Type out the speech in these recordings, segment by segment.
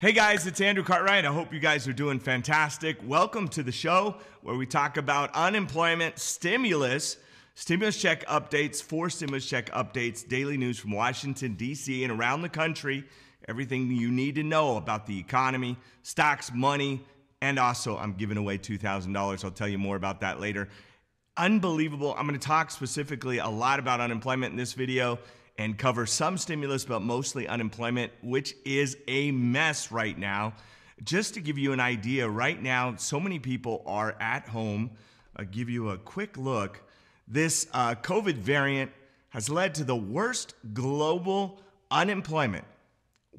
Hey guys, it's Andrew Cartwright. I hope you guys are doing fantastic. Welcome to the show where we talk about unemployment, stimulus, stimulus check updates, four stimulus check updates, daily news from Washington, D.C., and around the country, everything you need to know about the economy, stocks, money, and also I'm giving away $2,000. I'll tell you more about that later. Unbelievable. I'm going to talk specifically a lot about unemployment in this video and cover some stimulus, but mostly unemployment, which is a mess right now. Just to give you an idea, right now, so many people are at home. I'll give you a quick look. This uh, COVID variant has led to the worst global unemployment.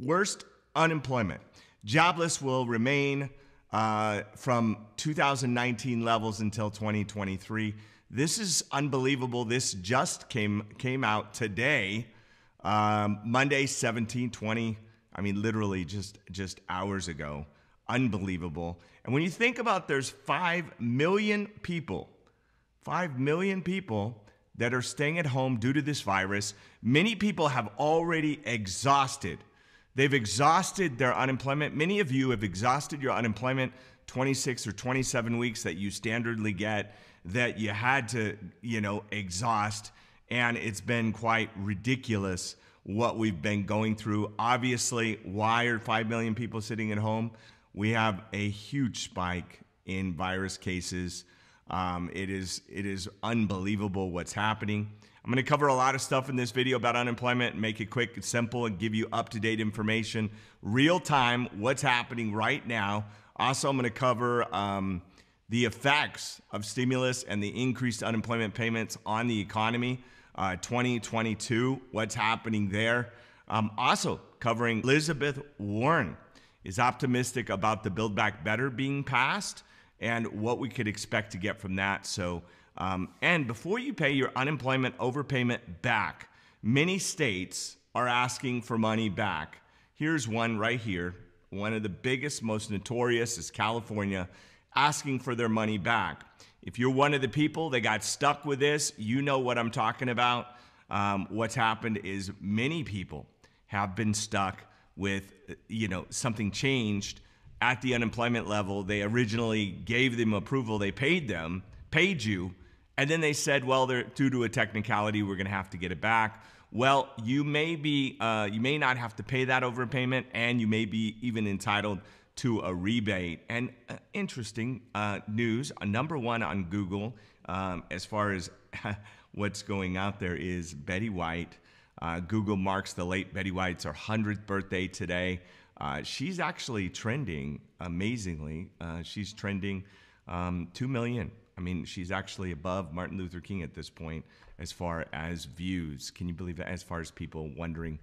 Worst unemployment. Jobless will remain uh, from 2019 levels until 2023. This is unbelievable. This just came came out today, um, Monday, seventeen twenty. I mean, literally just just hours ago. Unbelievable. And when you think about, there's five million people, five million people that are staying at home due to this virus. Many people have already exhausted. They've exhausted their unemployment. Many of you have exhausted your unemployment 26 or 27 weeks that you standardly get that you had to, you know, exhaust. And it's been quite ridiculous what we've been going through. Obviously, why are 5 million people sitting at home? We have a huge spike in virus cases. Um, it is it is unbelievable what's happening. I'm going to cover a lot of stuff in this video about unemployment, make it quick and simple, and give you up to date information, real time, what's happening right now. Also, I'm going to cover um, the effects of stimulus and the increased unemployment payments on the economy, uh, 2022, what's happening there. Um, also, covering Elizabeth Warren is optimistic about the Build Back Better being passed and what we could expect to get from that. So, um, and before you pay your unemployment overpayment back, many states are asking for money back. Here's one right here. One of the biggest, most notorious is California asking for their money back. If you're one of the people that got stuck with this, you know what I'm talking about. Um, what's happened is many people have been stuck with, you know, something changed at the unemployment level. They originally gave them approval, they paid them, paid you, and then they said, well, they're due to a technicality, we're going to have to get it back. Well, you may be, uh, you may not have to pay that overpayment, and you may be even entitled to a rebate. And uh, interesting uh, news uh, number one on Google, um, as far as what's going out there, is Betty White. Uh, Google marks the late Betty White's 100th birthday today. Uh, she's actually trending amazingly. Uh, she's trending um, 2 million. I mean, she's actually above Martin Luther King at this point as far as views. Can you believe that? As far as people wondering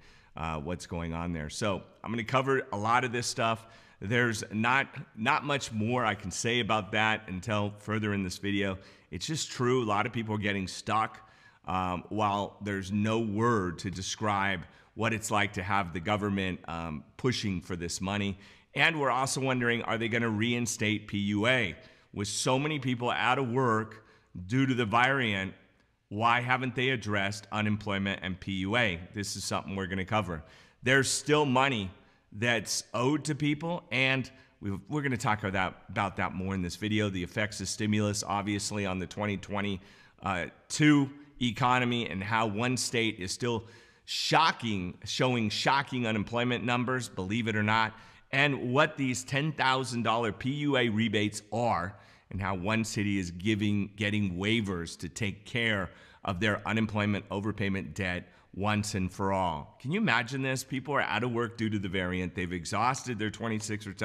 what's going on there. So I'm going to cover a lot of this stuff. There's not, not much more I can say about that until further in this video. It's just true. A lot of people are getting stuck um, while there's no word to describe what it's like to have the government um, pushing for this money. And we're also wondering, are they going to reinstate PUA? With so many people out of work due to the variant, why haven't they addressed unemployment and PUA? This is something we're going to cover. There's still money that's owed to people. And we are going to talk about, about that more in this video. The effects of stimulus, obviously, on the 2022 uh, economy and how one state is still shocking, showing shocking unemployment numbers, believe it or not, and what these $10,000 PUA rebates are and how one city is giving getting waivers to take care of their unemployment overpayment debt once and for all. Can you imagine this? People are out of work due to the variant. They've exhausted their 26 or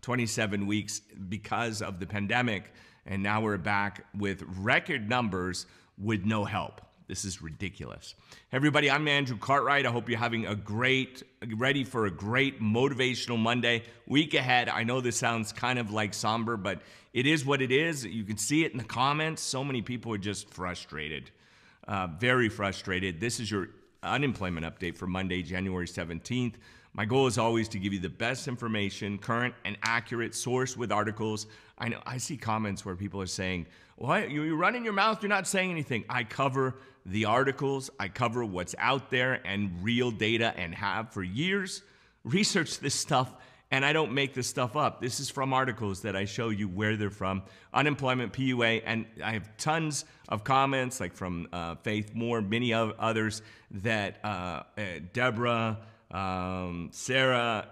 27 weeks because of the pandemic. And now we're back with record numbers with no help. This is ridiculous. Hey everybody, I'm Andrew Cartwright. I hope you're having a great, ready for a great motivational Monday week ahead. I know this sounds kind of like somber, but it is what it is. You can see it in the comments. So many people are just frustrated, uh, very frustrated. This is your unemployment update for Monday, January 17th. My goal is always to give you the best information, current and accurate, source with articles. I know I see comments where people are saying, "Why you're running your mouth? You're not saying anything." I cover the articles, I cover what's out there and real data, and have for years researched this stuff and I don't make this stuff up. This is from articles that I show you where they're from. Unemployment, PUA, and I have tons of comments, like from uh, Faith Moore, many of others that uh, uh, Deborah, um, Sarah,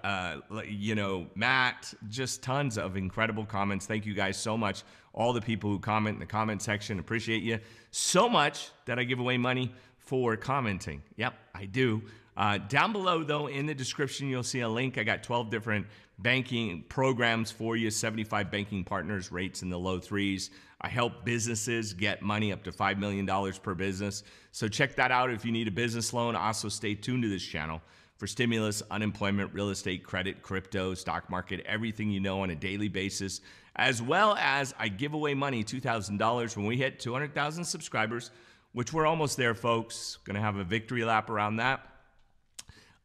uh, you know, Matt, just tons of incredible comments. Thank you guys so much. All the people who comment in the comment section, appreciate you so much that I give away money for commenting. Yep, I do. Uh, down below, though, in the description, you'll see a link. I got 12 different banking programs for you 75 banking partners, rates in the low threes. I help businesses get money up to $5 million per business. So check that out if you need a business loan. Also, stay tuned to this channel for stimulus, unemployment, real estate, credit, crypto, stock market, everything you know on a daily basis, as well as I give away money $2,000 when we hit 200,000 subscribers, which we're almost there, folks. Gonna have a victory lap around that.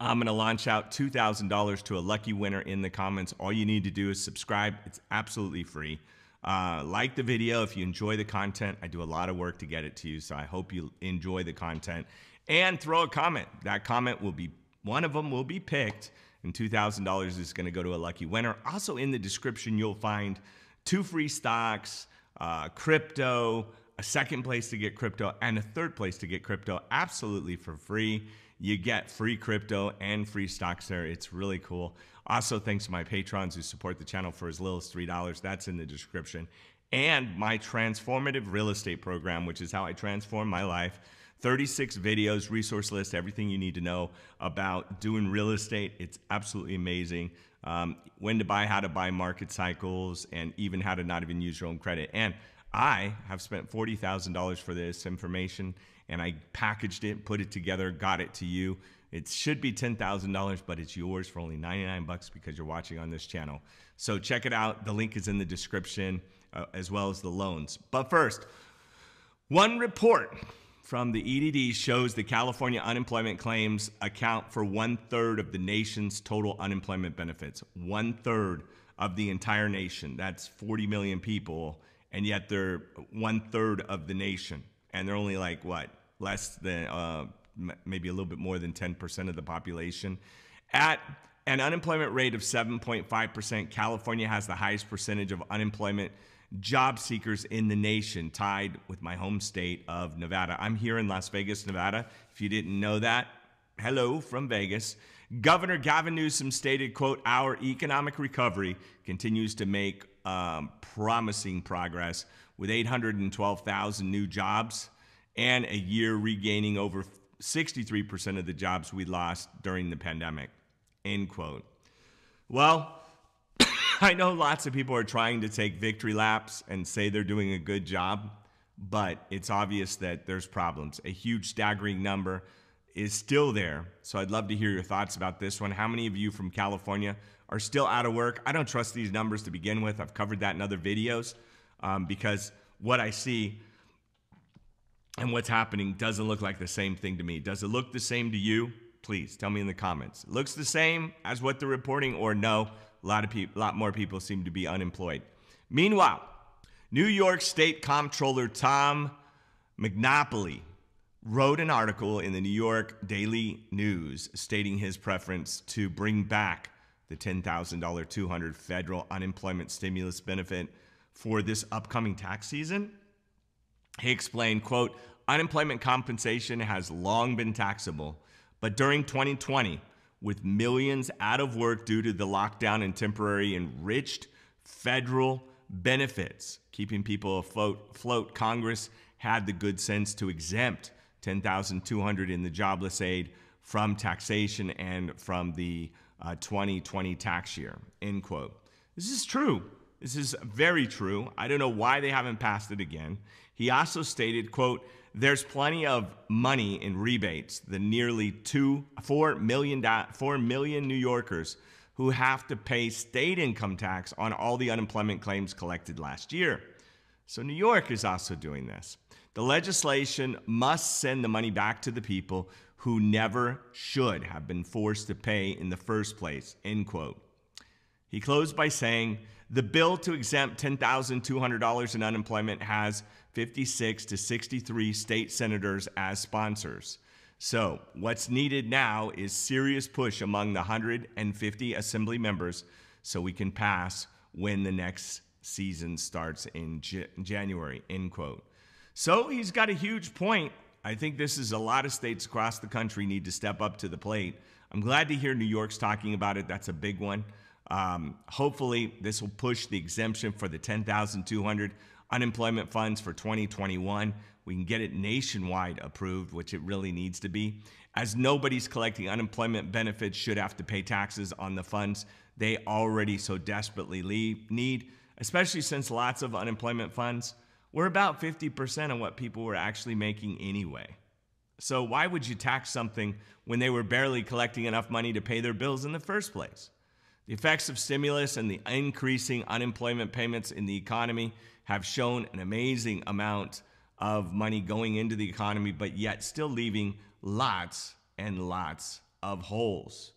I'm going to launch out $2,000 to a lucky winner in the comments. All you need to do is subscribe. It's absolutely free. Uh, like the video if you enjoy the content. I do a lot of work to get it to you, so I hope you enjoy the content. And throw a comment. That comment will be, one of them will be picked, and $2,000 is going to go to a lucky winner. Also in the description, you'll find two free stocks, uh, crypto, a second place to get crypto, and a third place to get crypto absolutely for free you get free crypto and free stocks there. It's really cool. Also, thanks to my patrons who support the channel for as little as $3. That's in the description. And my transformative real estate program, which is how I transform my life. 36 videos, resource list, everything you need to know about doing real estate. It's absolutely amazing. Um, when to buy, how to buy market cycles, and even how to not even use your own credit. And I have spent $40,000 for this information and I packaged it, put it together, got it to you. It should be $10,000, but it's yours for only 99 bucks because you're watching on this channel. So check it out. The link is in the description uh, as well as the loans. But first, one report from the EDD shows the California unemployment claims account for one third of the nation's total unemployment benefits. One third of the entire nation. That's 40 million people, and yet they're one third of the nation and they're only like what less than uh, m- maybe a little bit more than 10% of the population. At an unemployment rate of 7.5%, California has the highest percentage of unemployment job seekers in the nation, tied with my home state of Nevada. I'm here in Las Vegas, Nevada. If you didn't know that, hello from Vegas. Governor Gavin Newsom stated, quote, our economic recovery continues to make um, promising progress with 812,000 new jobs and a year regaining over 63% of the jobs we lost during the pandemic. End quote. Well, I know lots of people are trying to take victory laps and say they're doing a good job, but it's obvious that there's problems. A huge staggering number is still there. So I'd love to hear your thoughts about this one. How many of you from California are still out of work? I don't trust these numbers to begin with. I've covered that in other videos um, because what I see and what's happening doesn't look like the same thing to me. Does it look the same to you? Please tell me in the comments. looks the same as what they're reporting, or no? A lot of people, a lot more people seem to be unemployed. Meanwhile, New York State Comptroller Tom Mcnally wrote an article in the New York Daily News stating his preference to bring back the $10,000 200 federal unemployment stimulus benefit for this upcoming tax season. He explained, quote, unemployment compensation has long been taxable, but during 2020, with millions out of work due to the lockdown and temporary enriched federal benefits keeping people afloat, Congress had the good sense to exempt 10,200 in the jobless aid from taxation and from the uh, 2020 tax year. End quote. This is true. This is very true. I don't know why they haven't passed it again. He also stated, quote, there's plenty of money in rebates, the nearly two, four million, four million New Yorkers who have to pay state income tax on all the unemployment claims collected last year. So New York is also doing this. The legislation must send the money back to the people who never should have been forced to pay in the first place, end quote. He closed by saying, the bill to exempt $10,200 in unemployment has 56 to 63 state senators as sponsors. So, what's needed now is serious push among the 150 assembly members so we can pass when the next season starts in January, end quote. So, he's got a huge point. I think this is a lot of states across the country need to step up to the plate. I'm glad to hear New York's talking about it. That's a big one. Um, hopefully, this will push the exemption for the 10,200 unemployment funds for 2021. We can get it nationwide approved, which it really needs to be. As nobody's collecting unemployment benefits should have to pay taxes on the funds they already so desperately need, especially since lots of unemployment funds were about 50% of what people were actually making anyway. So why would you tax something when they were barely collecting enough money to pay their bills in the first place? The effects of stimulus and the increasing unemployment payments in the economy have shown an amazing amount of money going into the economy, but yet still leaving lots and lots of holes.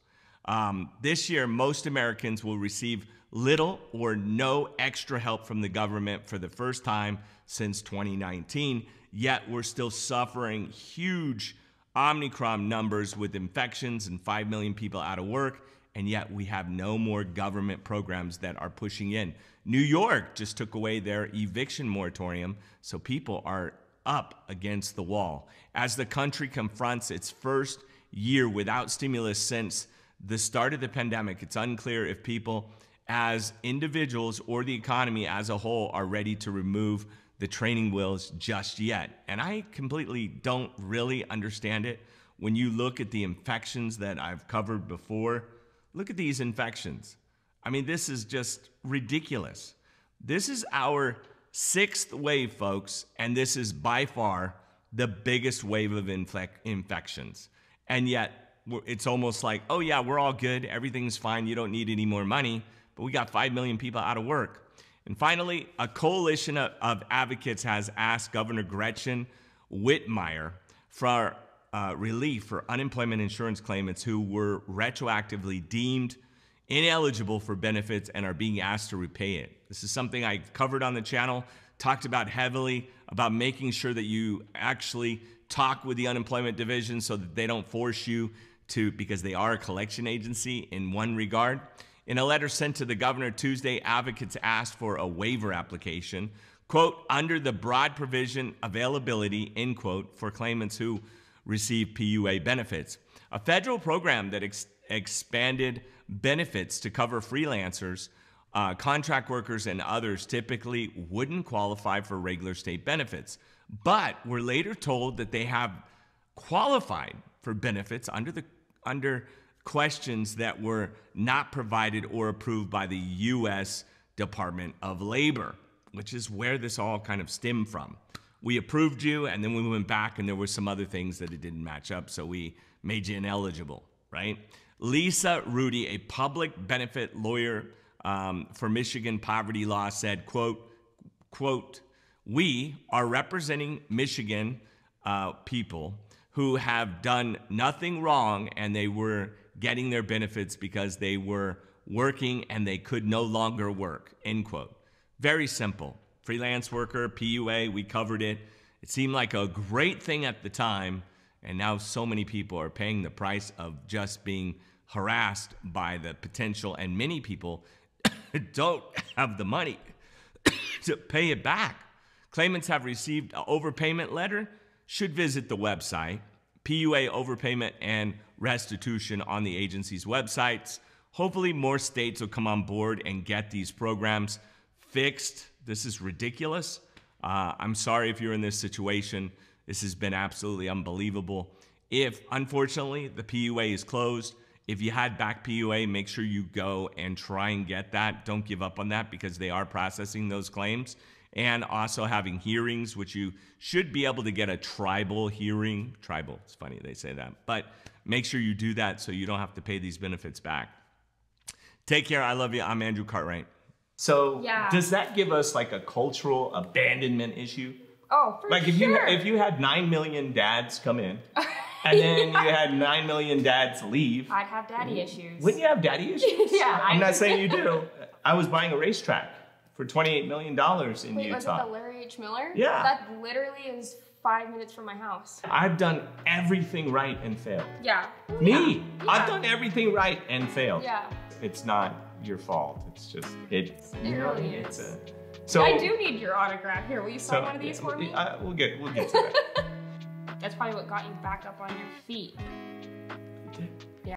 Um, this year, most Americans will receive little or no extra help from the government for the first time since 2019, yet we're still suffering huge Omicron numbers with infections and 5 million people out of work and yet we have no more government programs that are pushing in. New York just took away their eviction moratorium, so people are up against the wall. As the country confronts its first year without stimulus since the start of the pandemic, it's unclear if people, as individuals or the economy as a whole, are ready to remove the training wheels just yet. And I completely don't really understand it. When you look at the infections that I've covered before, Look at these infections. I mean, this is just ridiculous. This is our sixth wave, folks, and this is by far the biggest wave of infections. And yet, it's almost like, oh yeah, we're all good, everything's fine, you don't need any more money, but we got 5 million people out of work. And finally, a coalition of, of advocates has asked Governor Gretchen Whitmire for uh, relief for unemployment insurance claimants who were retroactively deemed ineligible for benefits and are being asked to repay it. This is something I covered on the channel, talked about heavily about making sure that you actually talk with the unemployment division so that they don't force you to, because they are a collection agency in one regard. In a letter sent to the governor Tuesday, advocates asked for a waiver application, quote, under the broad provision availability, end quote, for claimants who receive PUA benefits. A federal program that ex expanded benefits to cover freelancers, uh, contract workers, and others typically wouldn't qualify for regular state benefits, but were later told that they have qualified for benefits under the under questions that were not provided or approved by the U.S. Department of Labor, which is where this all kind of stemmed from we approved you, and then we went back, and there were some other things that it didn't match up, so we made you ineligible, right? Lisa Rudy, a public benefit lawyer um, for Michigan poverty law, said, "quote quote We are representing Michigan uh, people who have done nothing wrong, and they were getting their benefits because they were working and they could no longer work." End quote. Very simple freelance worker, PUA, we covered it. It seemed like a great thing at the time, and now so many people are paying the price of just being harassed by the potential, and many people don't have the money to pay it back. Claimants have received an overpayment letter, should visit the website, PUA overpayment and restitution on the agency's websites. Hopefully, more states will come on board and get these programs fixed. This is ridiculous. Uh, I'm sorry if you're in this situation. This has been absolutely unbelievable. If, unfortunately, the PUA is closed, if you had back PUA, make sure you go and try and get that. Don't give up on that because they are processing those claims and also having hearings, which you should be able to get a tribal hearing. Tribal, it's funny they say that, but make sure you do that so you don't have to pay these benefits back. Take care. I love you. I'm Andrew Cartwright. So yeah. does that give us like a cultural abandonment issue? Oh, for like sure. if you if you had nine million dads come in, and then yeah. you had nine million dads leave, I'd have daddy issues. Wouldn't you have daddy issues? yeah, I'm not saying you do. I was buying a racetrack for twenty-eight million dollars in Wait, Utah. Was it the Larry H. Miller? Yeah, that literally is five minutes from my house. I've done everything right and failed. Yeah. Me, yeah. I've done everything right and failed. Yeah. It's not your fault. It's just it. It really it's is. A, so I do need your autograph. Here, will you sign so, one of these for me? I, we'll get we'll get to that. That's probably what got you back up on your feet.